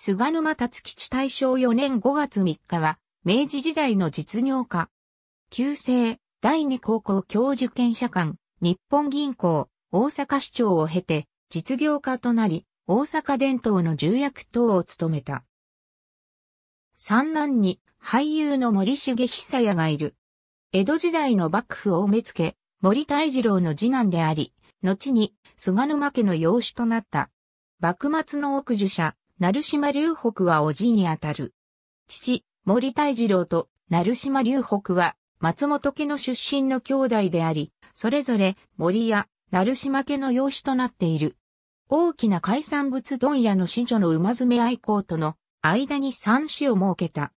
菅沼達吉大正4年5月3日は、明治時代の実業家。旧制、第二高校教授権者間、日本銀行、大阪市長を経て、実業家となり、大阪伝統の重役等を務めた。三男に俳優の森重久也がいる。江戸時代の幕府を埋め付け、森大二郎の次男であり、後に菅沼家の養子となった。幕末の奥樹者、成島隆北は叔父にあたる。父、森大二郎と成島隆北は松本家の出身の兄弟であり、それぞれ森や成島家の養子となっている。大きな海産物問屋の子女の馬詰愛好との間に三子を設けた。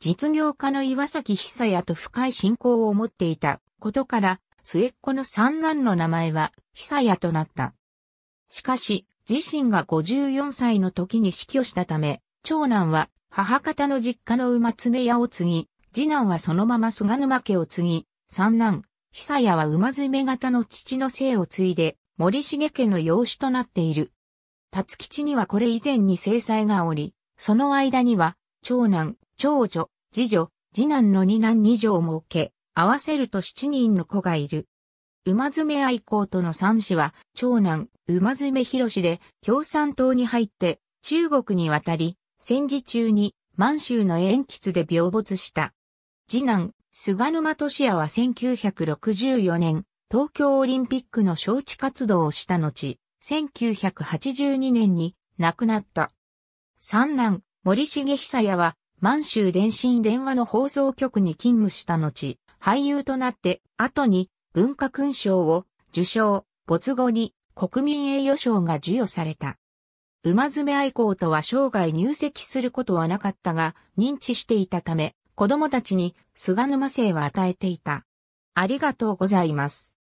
実業家の岩崎久也と深い信仰を持っていたことから、末っ子の三男の名前は久也となった。しかし、自身が54歳の時に死去したため、長男は母方の実家の馬爪屋を継ぎ、次男はそのまま菅沼家を継ぎ、三男、久谷は馬爪型の父の姓を継いで、森重家の養子となっている。辰吉にはこれ以前に制裁がおり、その間には、長男、長女、次女、次男の二男二女を設け、合わせると七人の子がいる。馬詰愛好との三子は、長男、馬詰博で共産党に入って中国に渡り、戦時中に満州の延吉で病没した。次男、菅沼俊也は1964年、東京オリンピックの招致活動をした後、1982年に亡くなった。三男、森重久也は、満州電信電話の放送局に勤務した後、俳優となって、後に文化勲章を受章、没後に国民栄誉賞が授与された。馬爪愛好とは生涯入籍することはなかったが、認知していたため、子供たちに菅沼姓は与えていた。ありがとうございます。